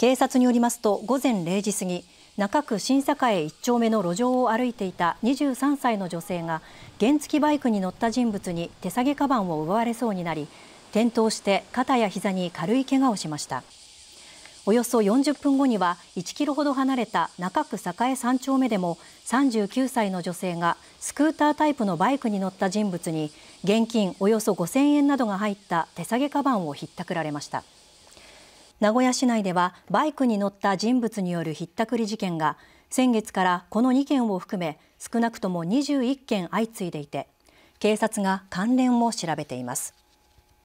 警察によりますと午前0時過ぎ中区新栄1丁目の路上を歩いていた23歳の女性が原付バイクに乗った人物に手提げカバンを奪われそうになり転倒して肩や膝に軽い怪我をしましたおよそ40分後には1キロほど離れた中区栄3丁目でも39歳の女性がスクータータイプのバイクに乗った人物に現金およそ5000円などが入った手提げカバンをひったくられました。名古屋市内ではバイクに乗った人物によるひったくり事件が先月からこの2件を含め少なくとも21件相次いでいて警察が関連を調べています。